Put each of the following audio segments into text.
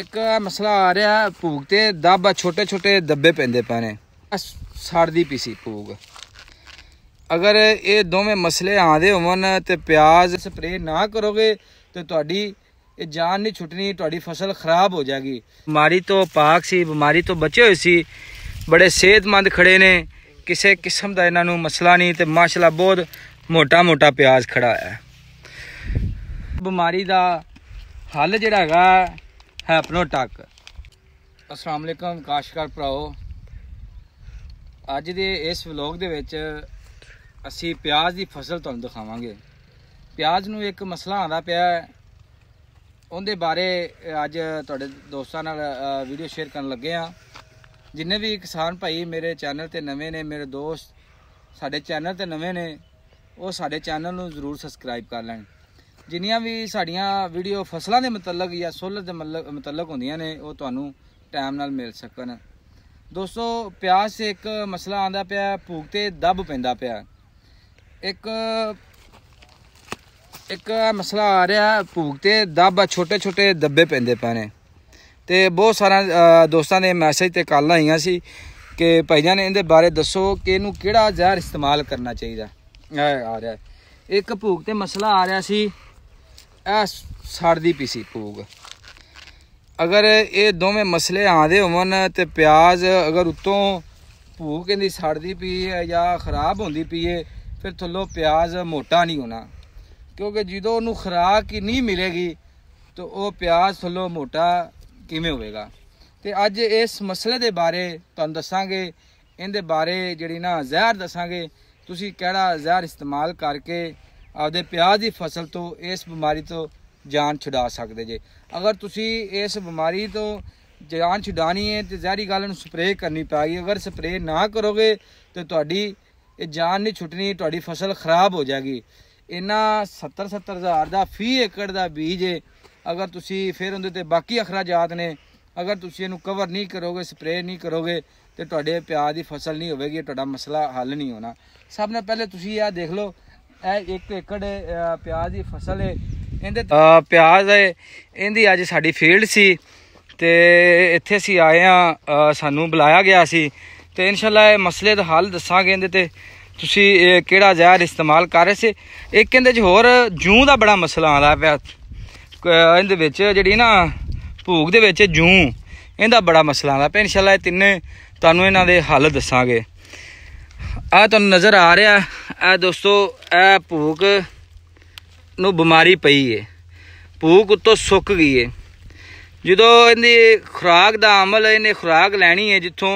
ਇੱਕ ਮਸਲਾ ਆ ਰਿਹਾ ਭੂਗ ਤੇ ਦਾਬਾ ਛੋਟੇ ਛੋਟੇ ਦੱਬੇ ਪੈਂਦੇ ਨੇ ਸੜਦੀ ਪੀਸੀ ਭੂਗ ਅਗਰ ਇਹ ਦੋਵੇਂ ਮਸਲੇ ਆਂਦੇ ਹੋਣ ਤੇ ਪਿਆਜ਼ ਸਪਰੇ ਨਾ ਕਰੋਗੇ ਤੇ ਤੁਹਾਡੀ ਇਹ ਜਾਨ ਨਹੀਂ ਛੁੱਟਣੀ ਤੁਹਾਡੀ ਫਸਲ ਖਰਾਬ ਹੋ ਜਾਗੀ ਬਿਮਾਰੀ ਤੋਂ ਪਾਕ ਸੀ ਬਿਮਾਰੀ ਤੋਂ ਬਚੇ ਹੋਏ ਸੀ ਬੜੇ ਸਿਹਤਮੰਦ ਖੜੇ ਨੇ ਕਿਸੇ ਕਿਸਮ ਦਾ ਇਹਨਾਂ ਨੂੰ ਮਸਲਾ ਨਹੀਂ ਤੇ ਮਾਸ਼ਾਅੱਲਾ ਬਹੁਤ ਮੋਟਾ ਮੋਟਾ ਪਿਆਜ਼ ਖੜਾ ਹੈ ਬਿਮਾਰੀ ਦਾ ਹੱਲ ਜਿਹੜਾ ਹੈਗਾ ਹੈਪਨੋਟਕ ਅਸਲਾਮ ਅਲੈਕਮ ਕਾਸ਼ਕਰ ਭਰਾਓ ਅੱਜ ਦੇ ਇਸ ਵਲੌਗ ਦੇ ਵਿੱਚ ਅਸੀਂ ਪਿਆਜ਼ ਦੀ ਫਸਲ ਤੁਹਾਨੂੰ ਦਿਖਾਵਾਂਗੇ ਪਿਆਜ਼ ਨੂੰ ਇੱਕ ਮਸਲਾ ਆਂਦਾ ਪਿਆ ਉਹਦੇ ਬਾਰੇ ਅੱਜ ਤੁਹਾਡੇ ਦੋਸਤਾਂ ਨਾਲ ਵੀਡੀਓ ਸ਼ੇਅਰ ਕਰਨ ਲੱਗੇ ਆ ਜਿੰਨੇ ਵੀ ਕਿਸਾਨ ਭਾਈ ਮੇਰੇ ਚੈਨਲ ਤੇ ਨਵੇਂ ਨੇ ਮੇਰੇ ਦੋਸਤ ਸਾਡੇ ਚੈਨਲ ਤੇ ਨਵੇਂ ਨੇ ਉਹ ਸਾਡੇ ਚੈਨਲ ਨੂੰ ਜ਼ਰੂਰ ਸਬਸਕ੍ਰਾਈਬ ਕਰ ਲੈਣ ਜਿੰਨੀਆਂ ਵੀ ਸਾਡੀਆਂ ਵੀਡੀਓ ਫਸਲਾਂ ਦੇ ਮੁਤਲਕ ਜਾਂ ਸੋਲਰ ਦੇ ਮੁਤਲਕ ਹੁੰਦੀਆਂ ਨੇ ਉਹ ਤੁਹਾਨੂੰ ਟਾਈਮ ਨਾਲ ਮਿਲ ਸਕਣ ਦੋਸਤੋ ਪਿਆਸ ਇੱਕ ਮਸਲਾ ਆਂਦਾ ਪਿਆ ਭੂਕ ਤੇ ਦੱਬ ਪੈਂਦਾ ਪਿਆ ਇੱਕ ਇੱਕ ਮਸਲਾ ਆ ਰਿਹਾ ਭੂਕ ਤੇ ਦੱਬ ਛੋਟੇ ਛੋਟੇ ਦੱਬੇ ਪੈਂਦੇ ਪੈਣੇ ਤੇ ਬਹੁਤ ਸਾਰਾ ਦੋਸਤਾਂ ਦੇ ਮੈਸੇਜ ਤੇ ਕਾਲਾਂ ਆਈਆਂ ਸੀ ਕਿ ਭਾਈਆਂ ਨੇ ਇਹਦੇ ਬਾਰੇ ਦੱਸੋ ਕਿ ਇਹਨੂੰ ਕਿਹੜਾ ਜ਼ਹਿਰ ਇਸਤੇਮਾਲ ਕਰਨਾ ਚਾਹੀਦਾ ਆ ਰਿਹਾ ਇੱਕ ਭੂਕ ਤੇ ਮਸਲਾ ਆ ਰਿਹਾ ਸੀ ਇਹ ਸੜਦੀ ਪੀ ਸੀ ਪੂਗ ਅਗਰ ਇਹ ਦੋਵੇਂ ਮਸਲੇ ਆਂਦੇ ਹੋਣ ਤੇ ਪਿਆਜ਼ ਅਗਰ ਉਤੋਂ ਭੂ ਕਹਿੰਦੀ ਸੜਦੀ ਪਈ ਹੈ ਜਾਂ ਖਰਾਬ ਹੁੰਦੀ ਪਈ ਹੈ ਫਿਰ ਥੱਲੋ ਪਿਆਜ਼ ਮੋਟਾ ਨਹੀਂ ਹੋਣਾ ਕਿਉਂਕਿ ਜਦੋਂ ਉਹਨੂੰ ਖਰਾਕ ਹੀ ਨਹੀਂ ਮਿਲੇਗੀ ਤਾਂ ਉਹ ਪਿਆਜ਼ ਥੱਲੋ ਮੋਟਾ ਕਿਵੇਂ ਹੋਵੇਗਾ ਤੇ ਅੱਜ ਇਸ ਮਸਲੇ ਦੇ ਬਾਰੇ ਤੁਹਾਨੂੰ ਦੱਸਾਂਗੇ ਇਹਦੇ ਬਾਰੇ ਜਿਹੜੀ ਨਾ ਜ਼ਹਿਰ ਦੱਸਾਂਗੇ ਤੁਸੀਂ ਕਿਹੜਾ ਜ਼ਹਿਰ ਇਸਤੇਮਾਲ ਕਰਕੇ ਆਪਦੇ ਪਿਆਜ਼ ਦੀ ਫਸਲ ਤੋਂ ਇਸ ਬਿਮਾਰੀ ਤੋਂ ਜਾਨ ਛੁਡਾ ਸਕਦੇ ਜੇ ਅਗਰ ਤੁਸੀਂ ਇਸ ਬਿਮਾਰੀ ਤੋਂ ਜਾਨ ਛੁਡਾਣੀ ਹੈ ਤੇ ਜ਼ਹਿਰੀ ਗੱਲ ਨੂੰ ਸਪਰੇਅ ਕਰਨੀ ਪੈਗੀ ਅਗਰ ਸਪਰੇਅ ਨਾ ਕਰੋਗੇ ਤੇ ਤੁਹਾਡੀ ਇਹ ਜਾਨ ਨਹੀਂ ਛੁੱਟਣੀ ਤੁਹਾਡੀ ਫਸਲ ਖਰਾਬ ਹੋ ਜਾਗੀ ਇਹਨਾਂ 70 70000 ਦਾ ਫੀ ਏਕੜ ਦਾ ਬੀਜ ਹੈ ਅਗਰ ਤੁਸੀਂ ਫਿਰ ਉਹਦੇ ਤੇ ਬਾਕੀ ਅਖਰਾਜਾਤ ਨੇ ਅਗਰ ਤੁਸੀਂ ਇਹਨੂੰ ਕਵਰ ਨਹੀਂ ਕਰੋਗੇ ਸਪਰੇਅ ਨਹੀਂ ਕਰੋਗੇ ਤੇ ਤੁਹਾਡੇ ਪਿਆਜ਼ ਦੀ ਫਸਲ ਨਹੀਂ ਹੋਵੇਗੀ ਤੁਹਾਡਾ ਮਸਲਾ ਹੱਲ ਨਹੀਂ ਹੋਣਾ ਸਭ ਨਾਲ ਪਹਿਲੇ ਤੁਸੀਂ ਇਹ ਦੇਖ ਲਓ ਇਹ ਏਕੜ ਪਿਆਜ਼ ਦੀ ਫਸਲ ਹੈ ਇਹਦੇ ਪਿਆਜ਼ ਹੈ ਇਹਦੀ ਅੱਜ ਸਾਡੀ ਫੀਲਡ ਸੀ ਤੇ ਇੱਥੇ ਅਸੀਂ ਆਏ ਆ ਸਾਨੂੰ ਬੁਲਾਇਆ ਗਿਆ ਸੀ ਤੇ ਇਨਸ਼ਾਅੱਲਾ ਇਹ ਮਸਲੇ ਦਾ ਹੱਲ ਦੱਸਾਂਗੇ ਇਹਦੇ ਤੇ ਤੁਸੀਂ ਇਹ ਕਿਹੜਾ ਜ਼ਹਿਰ ਇਸਤੇਮਾਲ ਕਰ ਰਹੇ ਸੀ ਇੱਕ ਇਹਦੇ 'ਚ ਹੋਰ ਜੂ ਦਾ ਬੜਾ ਮਸਲਾ ਆਉਂਦਾ ਪਿਆ ਇਹਦੇ ਵਿੱਚ ਜਿਹੜੀ ਨਾ ਭੂਗ ਦੇ ਵਿੱਚ ਜੂ ਇਹਦਾ ਬੜਾ ਮਸਲਾ ਆਉਂਦਾ ਪਿਆ ਇਨਸ਼ਾਅੱਲਾ ਇਹ ਤਿੰਨੇ ਤੁਹਾਨੂੰ ਇਹਨਾਂ ਦੇ ਹੱਲ ਦੱਸਾਂਗੇ ਆ ਤੁਹਾਨੂੰ ਨਜ਼ਰ ਆ ਰਿਹਾ ਆ ਦੋਸਤੋ ਇਹ ਭੂਕ ਨੂੰ ਬਿਮਾਰੀ ਪਈ ਏ ਭੂਕ ਉਤੋਂ ਸੁੱਕ ਗਈ ਏ ਜਦੋਂ ਇਹਦੀ ਖੁਰਾਕ ਦਾ ਅਮਲ ਇਹਨੇ ਖੁਰਾਕ ਲੈਣੀ ਏ ਜਿੱਥੋਂ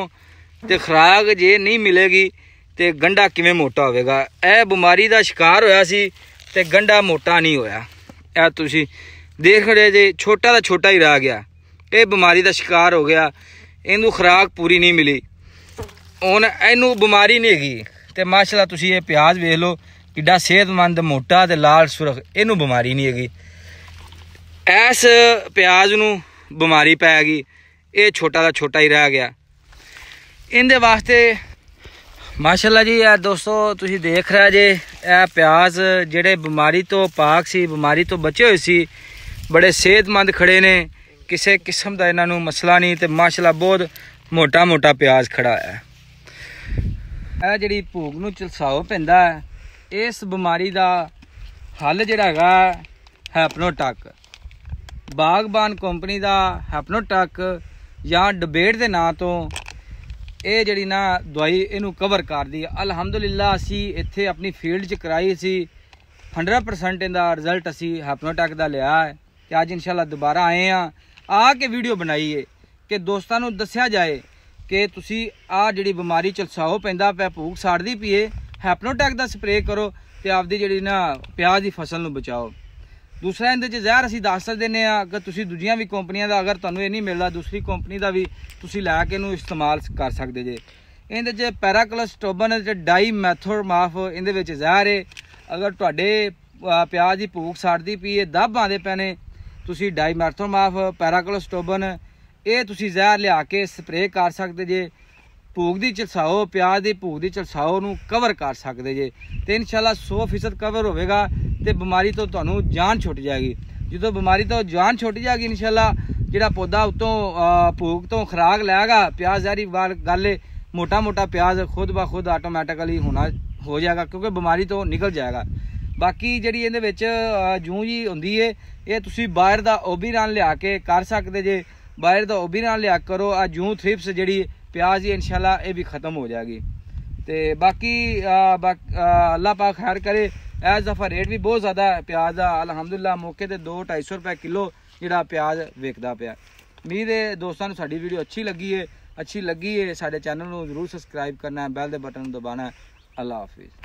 ਤੇ ਖੁਰਾਕ ਜੇ ਨਹੀਂ ਮਿਲੇਗੀ ਤੇ ਗੰਡਾ ਕਿਵੇਂ ਮੋਟਾ ਹੋਵੇਗਾ ਇਹ ਬਿਮਾਰੀ ਦਾ ਸ਼ਿਕਾਰ ਹੋਇਆ ਸੀ ਤੇ ਗੰਡਾ ਮੋਟਾ ਨਹੀਂ ਹੋਇਆ ਇਹ ਤੁਸੀਂ ਦੇਖ ਰਹੇ ਜੇ ਛੋਟਾ ਦਾ ਛੋਟਾ ਹੀ ਰਹਿ ਗਿਆ ਇਹ ਬਿਮਾਰੀ ਦਾ ਸ਼ਿਕਾਰ ਹੋ ਗਿਆ ਇਹਨੂੰ ਖੁਰਾਕ ਪੂਰੀ ਨਹੀਂ ਮਿਲੀ ਹੁਣ ਇਹਨੂੰ ਬਿਮਾਰੀ ਨਹੀਂ ਹੈਗੀ ਤੇ ਮਾਸ਼ਾਅੱਲਾ ਤੁਸੀਂ ਇਹ ਪਿਆਜ਼ ਵੇਖ ਲਓ ਕਿੱਡਾ ਸਿਹਤਮੰਦ ਮੋਟਾ ਤੇ ਲਾਲ ਸੁਰਖ ਇਹਨੂੰ ਬਿਮਾਰੀ ਨਹੀਂ ਹੈਗੀ ਐਸ ਪਿਆਜ਼ ਨੂੰ ਬਿਮਾਰੀ ਪੈ ਗਈ ਇਹ ਛੋਟਾ ਦਾ ਛੋਟਾ ਹੀ ਰਹਿ ਗਿਆ ਇਹਦੇ ਵਾਸਤੇ ਮਾਸ਼ਾਅੱਲਾ ਜੀ ਇਹ ਦੋਸਤੋ ਤੁਸੀਂ ਦੇਖ ਰਹੇ ਜੇ ਇਹ ਪਿਆਜ਼ ਜਿਹੜੇ ਬਿਮਾਰੀ ਤੋਂ ਪਾਕ ਸੀ ਬਿਮਾਰੀ ਤੋਂ ਬਚੇ ਹੋਏ ਸੀ ਬੜੇ ਸਿਹਤਮੰਦ ਖੜੇ ਨੇ ਕਿਸੇ ਕਿਸਮ ਦਾ ਇਹਨਾਂ ਨੂੰ ਮਸਲਾ ਨਹੀਂ ਤੇ ਮਾਸ਼ਾਅੱਲਾ ਬਹੁਤ ਮੋਟਾ ਮੋਟਾ ਪਿਆਜ਼ ਖੜਾ ਹੈ ਇਹ ਜਿਹੜੀ ਭੂਗ ਨੂੰ ਚਲਸਾਓ ਪੈਂਦਾ ਇਸ ਬਿਮਾਰੀ ਦਾ ਹੱਲ ਜਿਹੜਾ ਹੈਗਾ ਹੈਪਨੋਟਕ ਬਾਗਬਾਨ ਕੰਪਨੀ ਦਾ ਹੈਪਨੋਟਕ ਜਾਂ ਡਿਬੇਟ ਦੇ ਨਾਂ ਤੋਂ ਇਹ ਜਿਹੜੀ ਨਾ ਦਵਾਈ ਇਹਨੂੰ ਕਵਰ ਕਰਦੀ ਹੈ ਅਲਹਮਦੁਲਿਲਾ ਅਸੀਂ ਇੱਥੇ ਆਪਣੀ ਫੀਲਡ 'ਚ ਕਰਾਈ ਸੀ 100% ਇਹਦਾ ਰਿਜ਼ਲਟ ਅਸੀਂ ਹੈਪਨੋਟਕ ਦਾ ਲਿਆ ਹੈ ਤੇ ਅੱਜ ਇਨਸ਼ਾਅੱਲਾ ਦੁਬਾਰਾ ਆਏ ਆ ਆ ਕੇ ਵੀਡੀਓ ਬਣਾਈਏ ਕਿ ਦੋਸਤਾਂ ਨੂੰ ਦੱਸਿਆ ਜਾਏ ਕਿ ਤੁਸੀਂ ਆ ਜਿਹੜੀ ਬਿਮਾਰੀ ਚਲਸਾਓ ਪੈਂਦਾ ਪਿਆ ਭੂਖ ਸਾੜਦੀ ਪੀਏ ਹੈਪਨੋਟੈਕ ਦਾ ਸਪਰੇਅ ਕਰੋ ਤੇ ਆਪਦੀ ਜਿਹੜੀ ਨਾ ਪਿਆਜ਼ ਦੀ ਫਸਲ ਨੂੰ ਬਚਾਓ ਦੂਸਰਾ ਇਹਦੇ ਚ ਜ਼ਹਿਰ ਅਸੀਂ ਦੱਸ ਦਿੰਨੇ ਆ ਕਿ ਤੁਸੀਂ ਦੂਜੀਆਂ ਵੀ ਕੰਪਨੀਆਂ ਦਾ ਅਗਰ ਤੁਹਾਨੂੰ ਇਹ ਨਹੀਂ ਮਿਲਦਾ ਦੂਸਰੀ ਕੰਪਨੀ ਦਾ ਵੀ ਤੁਸੀਂ ਲੈ ਕੇ ਇਹਨੂੰ ਇਸਤੇਮਾਲ ਕਰ ਸਕਦੇ ਜੇ ਇਹਦੇ ਚ ਪੈਰਾਕਲਸਟੋਬਨ ਤੇ ਡਾਈ ਮਾਫ ਇਹਦੇ ਵਿੱਚ ਜ਼ਹਿਰ ਹੈ ਅਗਰ ਤੁਹਾਡੇ ਪਿਆਜ਼ ਦੀ ਭੂਖ ਸਾੜਦੀ ਪੀਏ ਦਾਬਾਂ ਦੇ ਪੈਨੇ ਤੁਸੀਂ ਡਾਈ ਮਾਫ ਪੈਰਾਕਲਸਟੋਬਨ ਇਹ ਤੁਸੀਂ ਜ਼ਹਿਰ ਲਿਆ ਕੇ ਸਪਰੇਅ ਕਰ ਸਕਦੇ ਜੇ ਭੂਗ ਦੀ ਚਲਸਾਓ ਪਿਆਜ਼ ਦੀ ਭੂਗ ਦੀ ਚਲਸਾਓ ਨੂੰ ਕਵਰ ਕਰ ਸਕਦੇ ਜੇ ਤੇ ਇਨਸ਼ਾਅੱਲਾ 100% ਕਵਰ ਹੋਵੇਗਾ ਤੇ ਬਿਮਾਰੀ ਤੋਂ ਤੁਹਾਨੂੰ ਜਾਨ ਛੁੱਟ ਜਾਏਗੀ ਜਦੋਂ ਬਿਮਾਰੀ ਤੋਂ ਜਾਨ ਛੁੱਟ ਜਾਏਗੀ ਇਨਸ਼ਾਅੱਲਾ ਜਿਹੜਾ ਪੌਦਾ ਉਤੋਂ ਭੂਗ ਤੋਂ ਖਰਾਕ ਲੈਗਾ ਪਿਆਜ਼ ਜ਼ਹਿਰੀ ਗੱਲ ਮੋਟਾ ਮੋਟਾ ਪਿਆਜ਼ ਖੁਦ ਬਾ ਖੁਦ ਆਟੋਮੈਟਿਕਲੀ ਹੋਣਾ ਹੋ ਜਾਏਗਾ ਕਿਉਂਕਿ ਬਿਮਾਰੀ ਤੋਂ ਨਿਕਲ ਜਾਏਗਾ ਬਾਕੀ ਜਿਹੜੀ ਇਹਦੇ ਵਿੱਚ ਜੂੰ ਜੀ ਹੁੰਦੀ ਏ ਇਹ ਤੁਸੀਂ ਬਾਹਰ ਦਾ ਓਬੀਰਾਨ ਲਿਆ ਕੇ ਕਰ ਸਕਦੇ ਜੇ ਬਾਹਰ ਦਾ ਉਹ ਵੀ ਨਾਲ ਲਿਆ ਕਰੋ ਆ ਜੂੰ ਥ੍ਰਿਪਸ ਜਿਹੜੀ ਪਿਆਜ਼ ਹੀ ਇਨਸ਼ਾਅੱਲਾ ਇਹ ਵੀ ਖਤਮ ਹੋ ਜਾਏਗੀ ਤੇ ਬਾਕੀ ਅੱਲਾਹ ਪਾਕ ਖੈਰ ਕਰੇ ਐ ਜ਼ਫਰ ਰੇਟ ਵੀ ਬਹੁਤ ਜ਼ਿਆਦਾ ਹੈ ਪਿਆਜ਼ ਦਾ ਅਲਹਮਦੁਲਿਲਾ ਮੌਕੇ ਤੇ 2 250 ਰੁਪਏ ਕਿਲੋ ਜਿਹੜਾ ਪਿਆਜ਼ ਵੇਚਦਾ ਪਿਆ ਮੀਂਹ ਦੇ ਦੋਸਤਾਂ ਨੂੰ ਸਾਡੀ ਵੀਡੀਓ ਅੱਛੀ ਲੱਗੀ ਏ ਅੱਛੀ ਲੱਗੀ ਏ ਸਾਡੇ ਚੈਨਲ ਨੂੰ ਜ਼ਰੂਰ ਸਬਸਕ੍ਰਾਈਬ ਕਰਨਾ ਹੈ ਬੈਲ ਦੇ ਬਟਨ ਨੂੰ ਦਬਾਣਾ ਹੈ ਅੱਲਾਹ ਹਾਫਿਜ਼